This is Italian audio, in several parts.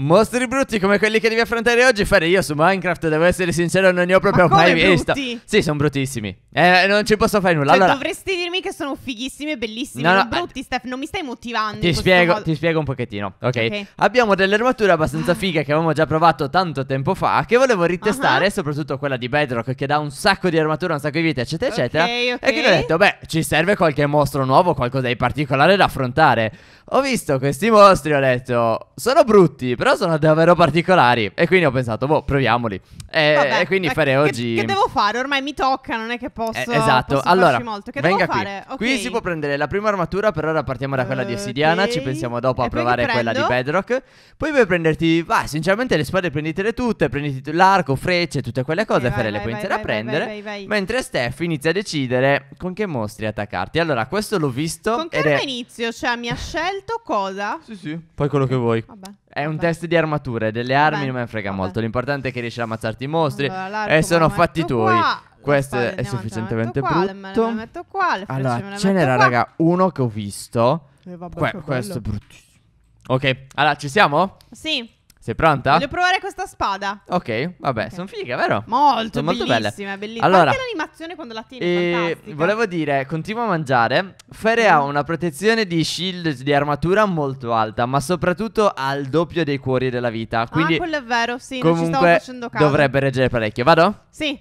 Mostri brutti come quelli che devi affrontare oggi fare io su Minecraft, devo essere sincero, non ne ho proprio mai visto. Brutti? Sì, sono bruttissimi. Eh, non ci posso fare nulla. Cioè, allora, dovresti dirmi che sono fighissimi e bellissimi. No, no, eh, brutti, eh, Steph, non mi stai motivando. Ti spiego, ti spiego un pochettino. Ok. Abbiamo delle armature abbastanza ah. fighe che avevamo già provato tanto tempo fa. Che volevo ritestare, uh ah. -huh. soprattutto quella di Bedrock, che dà un sacco di armatura, un sacco di vita, eccetera, eccetera. Okay. E quindi ho detto, beh, ci serve qualche mostro nuovo, qualcosa di particolare da affrontare. Ho visto questi mostri, ho detto, sono brutti però sono davvero particolari. E quindi ho pensato, boh, proviamoli. E, Vabbè, e quindi farei oggi. Che devo fare? Ormai mi tocca, non è che posso. Eh, esatto, posso allora. Molto. Che venga devo qui. fare? Okay. Qui si può prendere la prima armatura. Per ora partiamo da quella di Ossidiana. Okay. Ci pensiamo dopo a e provare quella di Bedrock. Poi puoi prenderti, va, sinceramente le spade prenditele tutte. Prenditi l'arco, frecce, tutte quelle cose. Fare le puoi iniziare a prendere. Vai, Mentre Steph inizia a decidere con che mostri attaccarti. Allora, questo l'ho visto. Con che è... inizio? Cioè, mi ha scelto cosa? Sì, sì. Poi quello che vuoi. Vabbè. È un test di armature, delle armi Vabbè. non me ne frega Vabbè. molto. L'importante è che riesci ad ammazzarti i mostri. Allora, e sono fatti tuoi. Questo è, sufficientemente qua, brutto. Me metto qua, le allora, me ce n'era, raga, uno che ho visto. Eh, vabbè, que- questo è bruttissimo. Ok, allora ci siamo? Sì. Sei pronta? Voglio provare questa spada. Ok, vabbè, okay. sono fighe, vero? Molto, sono molto belle. bellissima. Allora, Anche l'animazione quando la tieni E eh, Volevo dire, continuo a mangiare. Fere mm. ha una protezione di shield di armatura molto alta, ma soprattutto ha il doppio dei cuori della vita. Ah, quindi ah, quello è vero, sì, comunque non ci stavo facendo caso. dovrebbe reggere parecchio. Vado? Sì.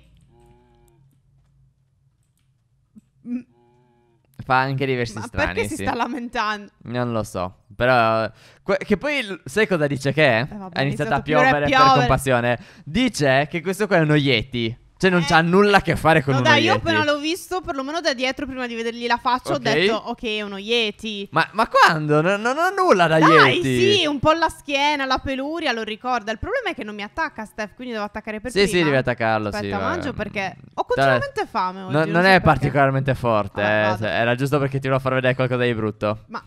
Fa anche diversi ma strani, perché si sta lamentando? Non lo so. Però. Que- che poi sai cosa dice che è? Eh, ha iniziato, a piovere, piovere, per compassione. Dice che questo qua è uno Yeti. Cioè, non eh. c'ha nulla a che fare con no, uno dai, Yeti. No, dai, io appena l'ho visto, perlomeno da dietro, prima di vedergli la faccia, okay. ho detto, ok, è uno Yeti. Ma, ma quando? non ho nulla da dai, Yeti. Dai, sì, un po' la schiena, la peluria, lo ricorda. Il problema è che non mi attacca, Steph, quindi devo attaccare per sì, prima. Sì, sì, devi attaccarlo, Aspetta, sì. Aspetta, mangio perché ho continuamente fame oggi. No, non, non so è perché. particolarmente forte, ah, eh. Era giusto perché ti volevo far vedere qualcosa di brutto. Ma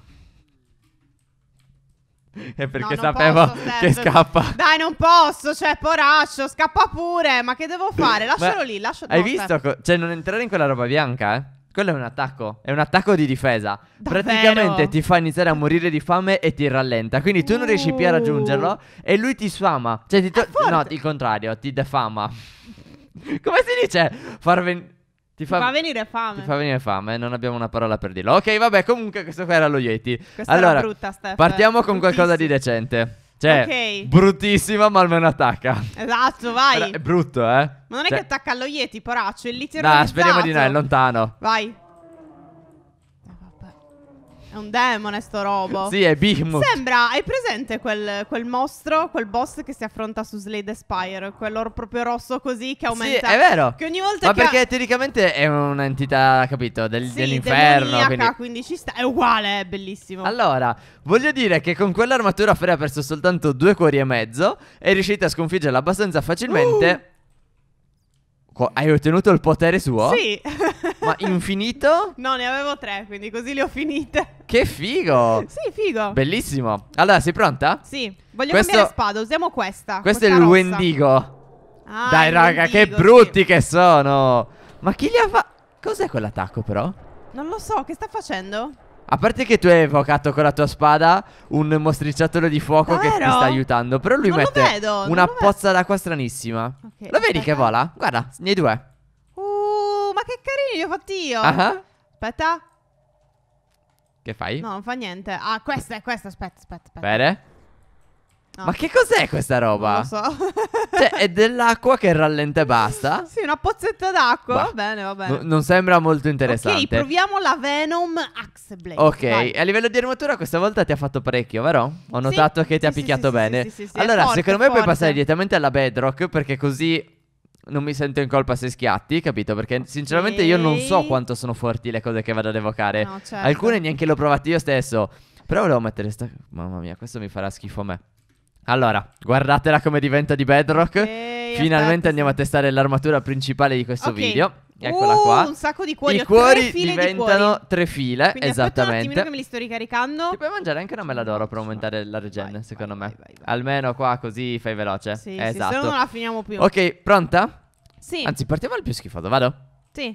È perché no, sapevo posso, che scappa. Dai, non posso, cioè, poraccio, scappa pure. Ma che devo fare? Lascialo lì, lascialo. Hai visto? Co- cioè, non entrare in quella roba bianca, eh? Quello è un attacco, è un attacco di difesa. Davvero? Praticamente ti fa iniziare a morire di fame e ti rallenta. Quindi tu non riesci più a uh. raggiungerlo e lui ti sfama. Cioè, ti to- no, il contrario, ti defama. Come si dice? Far ven- ti fa, fa, venire fame. Ti fa venire fame, non abbiamo una parola per dirlo. Ok, vabbè, comunque questo qua era lo Yeti. Questa allora, brutta, Steph. Partiamo con qualcosa di decente. Cioè, okay. bruttissima, ma almeno attacca. Esatto, vai. Però è brutto, eh. Ma non è cioè... che attacca allo Yeti, poraccio, è literalmente. No, speriamo di no, è esatto. lontano. Vai. È un demone sto robo. sì, è Behemoth. Sembra, hai presente quel, quel, mostro, quel boss che si affronta su Slade Spire, quello proprio rosso così che aumenta. Sì, è vero. Che ogni volta Ma che perché ha... teoricamente è un'entità, capito, del, sì, dell'inferno, quindi... quindi ci sta. È uguale, è bellissimo. Allora, voglio dire che con quell'armatura Freya ha perso soltanto due cuori e mezzo è riuscita a sconfiggerla abbastanza facilmente. Uh. Hai ottenuto il potere suo? Sì. Ma infinito? No, ne avevo tre, quindi così le ho finite. Che figo! Sì, figo. Bellissimo. Allora, sei pronta? Sì. Voglio Questo... cambiare spada, usiamo questa. Questo questa è il rossa. Wendigo. Ah, Dai, raga, Wendigo, che brutti sì. che sono. Ma chi li ha fa... Cos'è quell'attacco, però? Non lo so, che sta facendo? A parte che tu hai evocato con la tua spada un mostriciattolo di fuoco Davvero? che ti sta aiutando. Però lui non mette vedo, una pozza d'acqua stranissima. Okay, lo vedi aspetta. che vola? Guarda, ne hai due che carini, li ho fatti io. Ah, ah. Aspetta. Che fai? No, non fa niente. Ah, questa è questa, aspetta, aspetta, aspetta. Bene. No. Ma che cos'è questa roba? Non lo so. cioè, è dell'acqua che rallenta e basta. sì, una pozzetta d'acqua. Va bene, va bene. N non sembra molto interessante. Ok, proviamo la Venom Axe Blade. Ok, Vai. a livello di armatura questa volta ti ha fatto parecchio, vero? Ho notato sì. che ti sì, ha picchiato sì, bene. Sì, sì, sì, allora, forte, secondo me forte. puoi passare direttamente alla Bedrock perché così non mi sento in colpa se schiatti, capito? Perché okay. sinceramente io non so quanto sono forti le cose che vado ad evocare. No, certo. Alcune neanche le ho provate io stesso. Però volevo mettere sta... Mamma mia, questo mi farà schifo a me. Allora, guardatela come diventa di Bedrock. Okay, Finalmente aspetta, andiamo sì. a testare l'armatura principale di questo okay. video. Eccola uh, qua. Un sacco di cuori. I cuori diventano di cuori. tre file. Quindi esattamente. Un che me li sto ricaricando. Ti puoi mangiare anche una mela d'oro per aumentare la regen, vai, secondo vai, me. Vai, Almeno qua così fai veloce. Sì, esatto. Sì, se no esatto. non la finiamo più. Ok, pronta? Sì. Anzi, partiamo al più schifoso. Vado. Sì.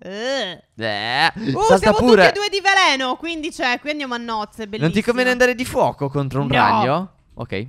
Eh. Uh, Salta siamo pure. tutti e due di veleno. Quindi, cioè, qui andiamo a nozze. Bellissimo. Non ti conviene andare di fuoco contro un no. ragno? Ok.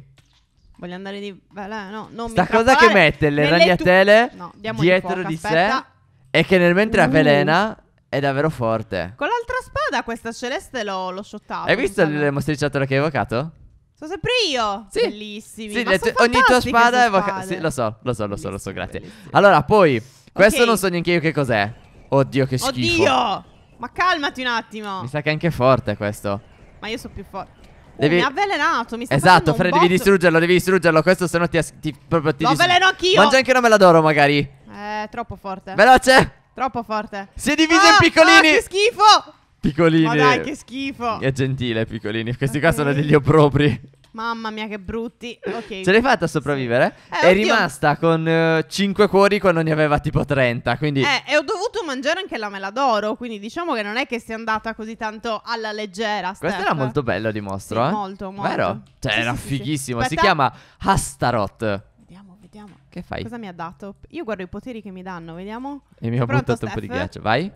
Voglio andare di... Beh, no, non Sta mi cosa che mette le ragnatele tu... no, dietro fuoco, di aspetta. sé e che nel mentre uh. è davvero forte. Con l'altra spada questa celeste l'ho, l'ho shottato. Hai visto il mostriciattolo che hai evocato? Sono sempre io. Sì. Bellissimi. Sì, le, ogni tua spada è evocata. Sì, lo so, lo so, lo so, lo so, grazie. Bellissimo. Allora, poi, questo okay. non so neanche io che cos'è. Oddio, che schifo. Oddio! Ma calmati un attimo. Mi sa che è anche forte questo. Ma io so più forte. Devi... Mi ha avvelenato, mi sta Esatto, Fred, devi distruggerlo, devi distruggerlo. Questo se no ti, ti, proprio ti Lo avveleno anch'io. Mangia anche una mela d'oro, magari. Eh, troppo forte. Veloce. Troppo forte. Si è diviso ah, in piccolini. Ah, che schifo. Piccolini. Ma dai, che schifo. È gentile, piccolini. Questi okay. qua sono degli oppropri. Mamma mia, che brutti. Okay. Ce l'hai fatta a sopravvivere? Sì. Eh, è oddio. rimasta con uh, eh, 5 cuori quando ne aveva tipo 30. Quindi... Eh, e ho dovuto mangiare anche la mela d'oro. Quindi diciamo che non è che sia andata così tanto alla leggera. Steph. Questo era molto bello, dimostro. Sì, eh? Molto, molto. Vero? Cioè, sì, era sì, fighissimo. Si chiama Astaroth. Vediamo, vediamo. Che fai? Cosa mi ha dato? Io guardo i poteri che mi danno, vediamo. E mi ha buttato Steph? un po' di ghiaccio. Vai.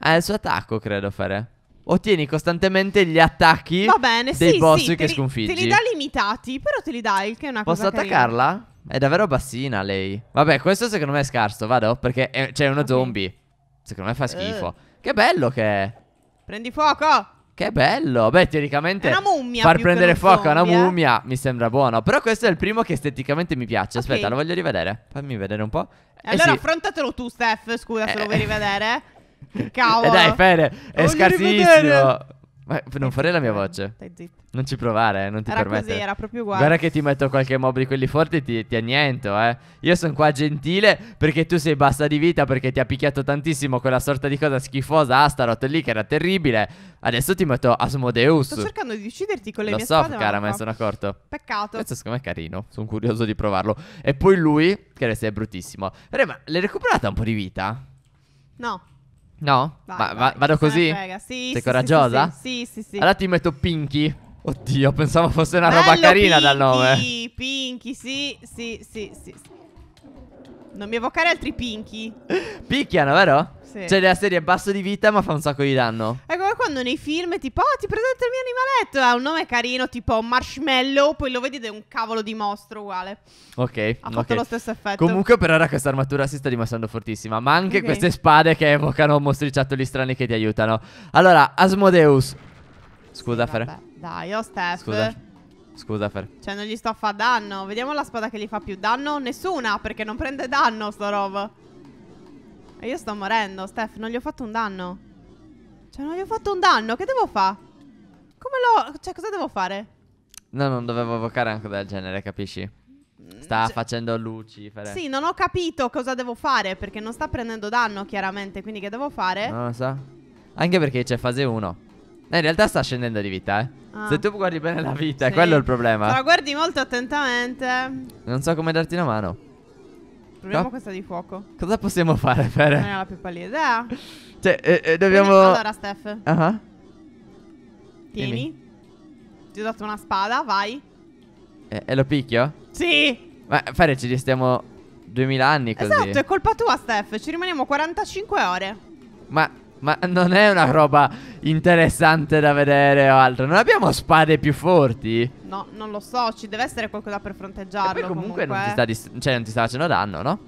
Ah, è il suo attacco, credo, fare ottieni costantemente gli attacchi Va bene, dei sì, boss sì, che te li, sconfiggi. Te li dà limitati, però te li dai, che è una Posso cosa Posso attaccarla? È davvero bassina lei. Vabbè, questo secondo me è scarso, vado, perché c'è cioè, uno okay. zombie. Secondo me fa eh. schifo. Uh. Che bello che è. Prendi fuoco! Che bello! Beh, teoricamente far prendere fuoco a una eh. mummia mi sembra buono. Però questo è il primo che esteticamente mi piace. Aspetta, okay. lo voglio rivedere. Fammi vedere un po'. Eh allora sì. affrontatelo tu, Steph. Scusa eh. se lo vuoi eh. rivedere. cavolo. Eh dai, Fede, è scarsissimo. Ma non farei la mia voce. Stai zitto. Non ci provare, eh, non ti era era proprio uguale. Guarda che ti metto qualche mob di quelli forti e ti, ti anniento, eh. Io sono qua gentile perché tu sei bassa di vita perché ti ha picchiato tantissimo quella sorta di cosa schifosa Astaroth lì che era terribile. Adesso ti metto Asmodeus. Sto cercando di ucciderti con le Lo mie so, spade. Lo so, cara, ma ne sono accorto. Peccato. Questo secondo me è carino, sono curioso di provarlo. E poi lui, che adesso è bruttissimo. Re, ma l'hai recuperata un po' di vita? No. No? Vai, Ma, vai, va- vado così? Sì, Sei sì, coraggiosa? Sì, sì, sì, sì. Allora ti metto Pinky. Oddio, pensavo fosse una Bello roba carina Pinky, dal nome. Pinky, sì, sì, sì, sì. Non mi evocare altri Pinky. Picchiano, vero? Sì. Cioè, nella serie è basso di vita, ma fa un sacco di danno. È come quando nei film, tipo, oh, ti presento il mio animaletto. Ha un nome carino, tipo Marshmallow. Poi lo vedi ed è un cavolo di mostro uguale. Ok. Ha fatto okay. lo stesso effetto. Comunque, per ora, questa armatura si sta dimostrando fortissima. Ma anche okay. queste spade che evocano mostriciattoli strani che ti aiutano. Allora, Asmodeus. Scusa, sì, Fer. Dai, oh, Steph. Scusa. Scusa, Fer. Cioè, non gli sto a fare danno. Vediamo la spada che gli fa più danno. Nessuna, perché non prende danno, sto roba. E io sto morendo, Steph. Non gli ho fatto un danno. Cioè, non gli ho fatto un danno. Che devo fare? Come lo... Cioè, cosa devo fare? No, non dovevo evocare anche del genere, capisci? Sta cioè... facendo Lucifere. Sì, non ho capito cosa devo fare perché non sta prendendo danno, chiaramente. Quindi che devo fare? Non lo so. Anche perché c'è fase 1. Eh, in realtà sta scendendo di vita, eh. Ah. Se tu guardi bene la vita, sì. quello è il problema. Ma guardi molto attentamente. Non so come darti una mano. Proviamo Cap- questa di fuoco. Cosa possiamo fare, Fere? Non è la più palese idea. Cioè, eh, eh, dobbiamo... Quindi, allora, Steph. Uh-huh. Tieni. Dimmi. Ti ho dato una spada, vai. E, eh, e lo picchio? Sì. Ma Fere, ci restiamo 2000 anni così. Esatto, è colpa tua, Steph. Ci rimaniamo 45 ore. Ma ma non è una roba interessante da vedere o altro. Non abbiamo spade più forti? No, non lo so, ci deve essere qualcosa per fronteggiarlo. E poi comunque, comunque. Non, ti sta cioè, non ti sta facendo danno, no?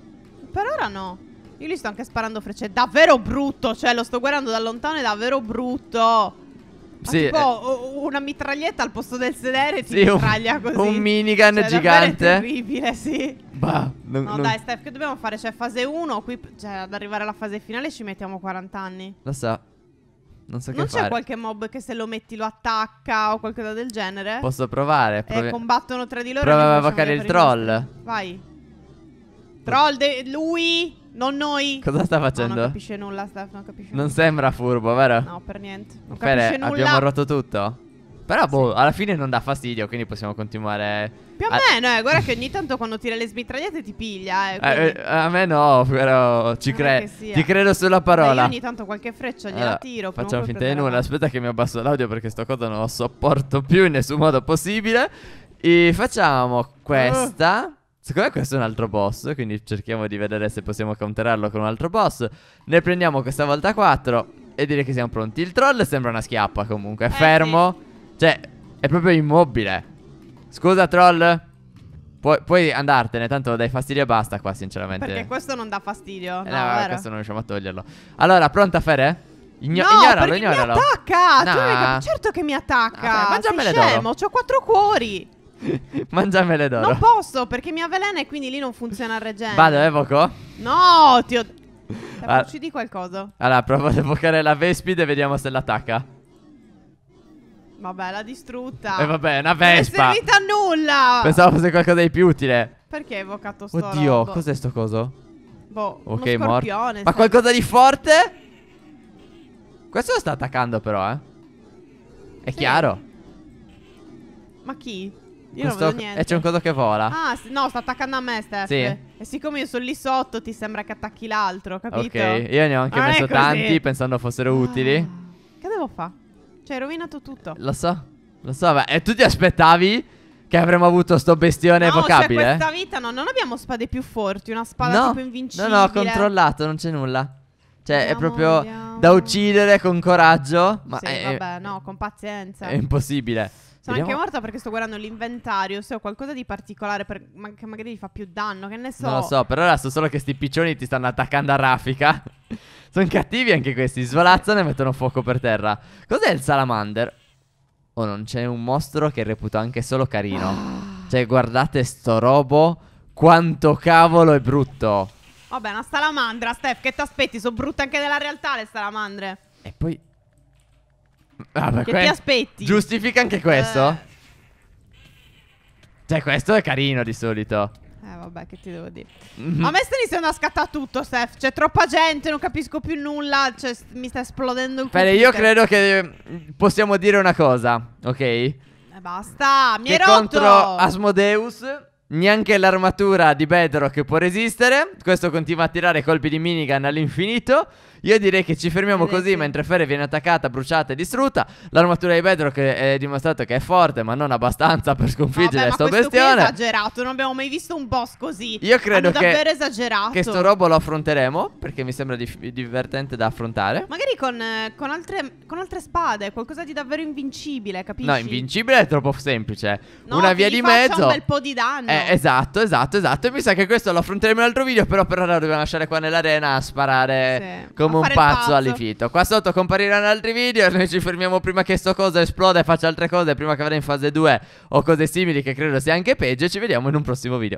Per ora no. Io gli sto anche sparando frecce. È davvero brutto. Cioè, lo sto guardando da lontano, è davvero brutto. Ma sì, tipo eh, una mitraglietta al posto del sedere ti sì, mitraglia così. Un minigun cioè, gigante. È terribile, sì. Bah, non, no, non... dai, Steph, che dobbiamo fare? Cioè, fase 1, qui, cioè, ad arrivare alla fase finale ci mettiamo 40 anni. Lo so. Non so non che fare. c'è qualche mob che se lo metti lo attacca o qualcosa del genere? Posso provare. Provi- e combattono tra di loro. Prova a evocare il troll. Vai. Troll, lui, non noi. Cosa sta facendo? No, non capisce nulla, Steph. Non capisce nulla. sembra furbo, vero? No, per niente. Non Fede, capisce nulla. Abbiamo rotto tutto. Però boh, alla fine non dà fastidio, quindi possiamo continuare. Più a, a... me, no, eh, guarda che ogni tanto quando tira le smitragliate ti piglia. Eh, eh quindi... eh, a me no, però ci eh, cre... ti credo sulla parola. Beh, ogni tanto qualche freccia gliela allora, tiro. Facciamo finta di nulla. Aspetta che mi abbasso l'audio perché sto cosa non lo sopporto più in nessun modo possibile. E facciamo questa. Uh. Secondo me questo è un altro boss, quindi cerchiamo di vedere se possiamo counterarlo con un altro boss. Ne prendiamo questa volta 4 e direi che siamo pronti. Il troll sembra una schiappa comunque, è eh fermo. Sì. Cioè, è proprio immobile. Scusa, troll. Pu puoi andartene, tanto dai fastidio e basta qua, sinceramente. Perché questo non dà fastidio. Eh, no, no questo non riusciamo a toglierlo. Allora, pronta, Fere? Igno no, ignoralo, ignoralo. mi attacca! Nah. certo che mi attacca! Vabbè, ah, mangiamele Sei scemo, ho quattro cuori! mangiamele d'oro. Non posso, perché mi avvelena e quindi lì non funziona il reggente. Vado, evoco? No, ti ho... Ah. Ti ah. uccidi qualcosa. Allora, provo ad evocare la Vespid e vediamo se l'attacca. Vabbè, l'ha distrutta. E eh, vabbè, è una Vespa. Non è servita a nulla. Pensavo fosse qualcosa di più utile. Perché hai evocato sto Oddio, cos'è sto coso? Boh, ok, morto. Ma qualcosa di forte? Questo lo sta attaccando però, eh. È sì. chiaro. Ma chi? Io Questo non vedo niente. E eh, c'è un coso che vola. Ah, no, sta attaccando a me, Steph. Sì. E siccome io sono lì sotto, ti sembra che attacchi l'altro, capito? Ok, io ne ho anche non messo tanti pensando fossero ah. utili. Che devo fare? Cioè, hai rovinato tutto. Lo so, lo so, ma e eh, tu ti aspettavi che avremmo avuto sto bestione no, cioè, evocabile? No, cioè questa vita no, non abbiamo spade più forti, una spada no, tipo invincibile. No, no, ho controllato, non c'è nulla. Cioè, andiamo, è proprio... Andiamo da uccidere con coraggio. Ma sì, è, vabbè, no, con pazienza. È impossibile. Sono Vediamo. anche morta perché sto guardando l'inventario. Se ho qualcosa di particolare per, ma, che magari gli fa più danno, che ne so. Non lo so, per ora so solo che sti piccioni ti stanno attaccando a raffica. Sono cattivi anche questi. Svolazzano e mettono fuoco per terra. Cos'è il salamander? Oh, non c'è un mostro che reputo anche solo carino. Ah. cioè, guardate sto robo. Quanto cavolo è brutto. Vabbè, una salamandra, Steph, che ti aspetti? Sono brutte anche nella realtà le salamandre. E poi... Vabbè, che que... ti aspetti? Giustifica anche questo? Eh. Cioè, questo è carino di solito. Eh, vabbè, che ti devo dire. Mm -hmm. A me sta iniziando a scattare tutto, Steph. C'è troppa gente, non capisco più nulla. Cioè, mi sta esplodendo il cuore. io credo che mm, possiamo dire una cosa, ok? E eh, basta, mi che ero contro Asmodeus Neanche l'armatura di Bedrock può resistere. Questo continua a tirare colpi di minigun all'infinito. Io direi che ci fermiamo eh, così sì. mentre Ferre viene attaccata, bruciata e distrutta. L'armatura di Bedrock è, eh, è dimostrato che è forte, ma non abbastanza per sconfiggere Vabbè, ma questo bestione. Qui è esagerato, non abbiamo mai visto un boss così. Io credo Hanno che davvero esagerato. Che sto robo lo affronteremo perché mi sembra divertente da affrontare. Magari con, eh, con, altre, con, altre, spade, qualcosa di davvero invincibile, capisci? No, invincibile è troppo semplice. No, Una via di mezzo. un bel po' di danni. Eh, eh, esatto, esatto, esatto. E mi sa che questo lo affronteremo in un altro video. Però per ora dobbiamo lasciare qua nell'arena a sparare sì. come a un pazzo, all'ifito. Qua sotto compariranno altri video. Noi ci fermiamo prima che sto cosa esploda e faccia altre cose. Prima che vada in fase 2 o cose simili, che credo sia anche peggio. E Ci vediamo in un prossimo video.